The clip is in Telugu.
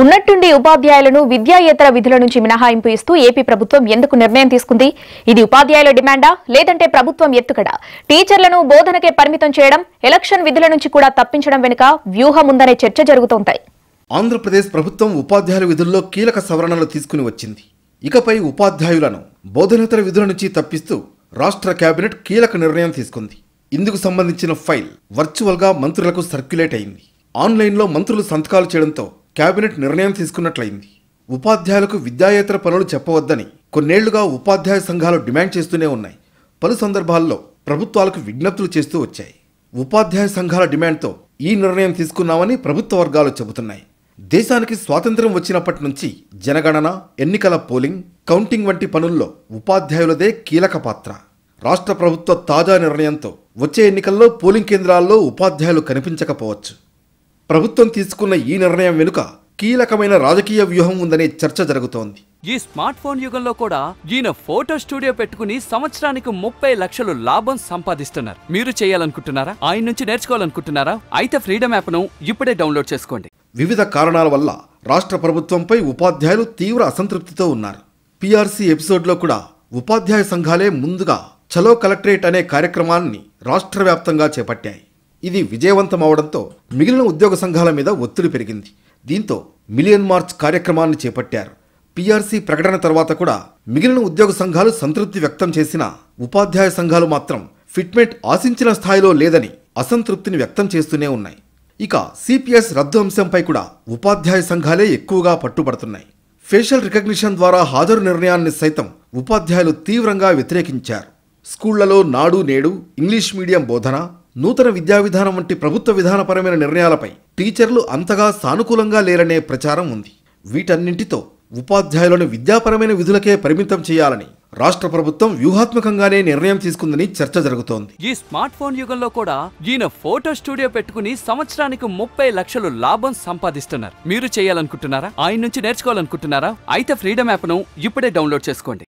ఉన్నట్టుండి ఉపాధ్యాయులను విద్యాయేతర విధుల నుంచి మినహాయింపు ఇస్తూ ఏపీ ప్రభుత్వం ఎందుకు నిర్ణయం తీసుకుంది ఇది ఉపాధ్యాయుల డిమాండా లేదంటే ప్రభుత్వం ఎత్తుకడ టీచర్లను బోధనకే పరిమితం చేయడం ఎలక్షన్ విధుల నుంచి కూడా తప్పించడం వెనుక వ్యూహం ఉందనే చర్చ జరుగుతుంటాయి ఆంధ్రప్రదేశ్ ప్రభుత్వం ఉపాధ్యాయుల విధుల్లో కీలక సవరణలు తీసుకుని వచ్చింది ఇకపై ఉపాధ్యాయులను బోధనేతర విధుల నుంచి తప్పిస్తూ రాష్ట్ర కేబినెట్ కీలక నిర్ణయం తీసుకుంది ఇందుకు సంబంధించిన ఫైల్ వర్చువల్గా మంత్రులకు సర్క్యులేట్ అయింది ఆన్లైన్లో మంత్రులు సంతకాలు చేయడంతో కేబినెట్ నిర్ణయం తీసుకున్నట్లయింది ఉపాధ్యాయులకు విద్యాయేతర పనులు చెప్పవద్దని కొన్నేళ్లుగా ఉపాధ్యాయ సంఘాలు డిమాండ్ చేస్తూనే ఉన్నాయి పలు సందర్భాల్లో ప్రభుత్వాలకు విజ్ఞప్తులు చేస్తూ వచ్చాయి ఉపాధ్యాయ సంఘాల డిమాండ్తో ఈ నిర్ణయం తీసుకున్నామని ప్రభుత్వ వర్గాలు చెబుతున్నాయి దేశానికి స్వాతంత్ర్యం వచ్చినప్పటి నుంచి జనగణన ఎన్నికల పోలింగ్ కౌంటింగ్ వంటి పనుల్లో ఉపాధ్యాయులదే కీలక పాత్ర రాష్ట్ర ప్రభుత్వ తాజా నిర్ణయంతో వచ్చే ఎన్నికల్లో పోలింగ్ కేంద్రాల్లో ఉపాధ్యాయులు కనిపించకపోవచ్చు ప్రభుత్వం తీసుకున్న ఈ నిర్ణయం వెనుక కీలకమైన రాజకీయ వ్యూహం ఉందనే చర్చ జరుగుతోంది ఈ స్మార్ట్ ఫోన్ యుగంలో కూడా ఈయన ఫోటో స్టూడియో పెట్టుకుని సంవత్సరానికి ముప్పై లక్షలు లాభం సంపాదిస్తున్నారు మీరు చేయాలనుకుంటున్నారా ఆయన నుంచి నేర్చుకోవాలనుకుంటున్నారా అయితే ఫ్రీడమ్ యాప్ను ఇప్పుడే డౌన్లోడ్ చేసుకోండి వివిధ కారణాల వల్ల రాష్ట్ర ప్రభుత్వంపై ఉపాధ్యాయులు తీవ్ర అసంతృప్తితో ఉన్నారు పిఆర్సీ ఎపిసోడ్లో కూడా ఉపాధ్యాయ సంఘాలే ముందుగా చలో కలెక్టరేట్ అనే కార్యక్రమాన్ని రాష్ట్ర వ్యాప్తంగా చేపట్టాయి ఇది విజయవంతం అవడంతో మిగిలిన ఉద్యోగ సంఘాల మీద ఒత్తిడి పెరిగింది దీంతో మిలియన్ మార్చ్ కార్యక్రమాన్ని చేపట్టారు పీఆర్సీ ప్రకటన తర్వాత కూడా మిగిలిన ఉద్యోగ సంఘాలు సంతృప్తి వ్యక్తం చేసిన ఉపాధ్యాయ సంఘాలు మాత్రం ఫిట్మెంట్ ఆశించిన స్థాయిలో లేదని అసంతృప్తిని వ్యక్తం చేస్తూనే ఉన్నాయి ఇక సిపిఎస్ రద్దు అంశంపై కూడా ఉపాధ్యాయ సంఘాలే ఎక్కువగా పట్టుబడుతున్నాయి ఫేషియల్ రికగ్నిషన్ ద్వారా హాజరు నిర్ణయాన్ని సైతం ఉపాధ్యాయులు తీవ్రంగా వ్యతిరేకించారు స్కూళ్లలో నాడు నేడు ఇంగ్లీష్ మీడియం బోధన నూతన విద్యా విధానం వంటి ప్రభుత్వ విధానపరమైన నిర్ణయాలపై టీచర్లు అంతగా సానుకూలంగా లేరనే ప్రచారం ఉంది వీటన్నింటితో ఉపాధ్యాయులను విద్యాపరమైన విధులకే పరిమితం చేయాలని రాష్ట్ర ప్రభుత్వం వ్యూహాత్మకంగానే నిర్ణయం తీసుకుందని చర్చ జరుగుతోంది ఈ స్మార్ట్ ఫోన్ యుగంలో కూడా ఈయన ఫోటో స్టూడియో పెట్టుకుని సంవత్సరానికి ముప్పై లక్షలు లాభం సంపాదిస్తున్నారు మీరు చేయాలనుకుంటున్నారా ఆయన నుంచి నేర్చుకోవాలనుకుంటున్నారా అయితే ఫ్రీడమ్ యాప్ను ఇప్పుడే డౌన్లోడ్ చేసుకోండి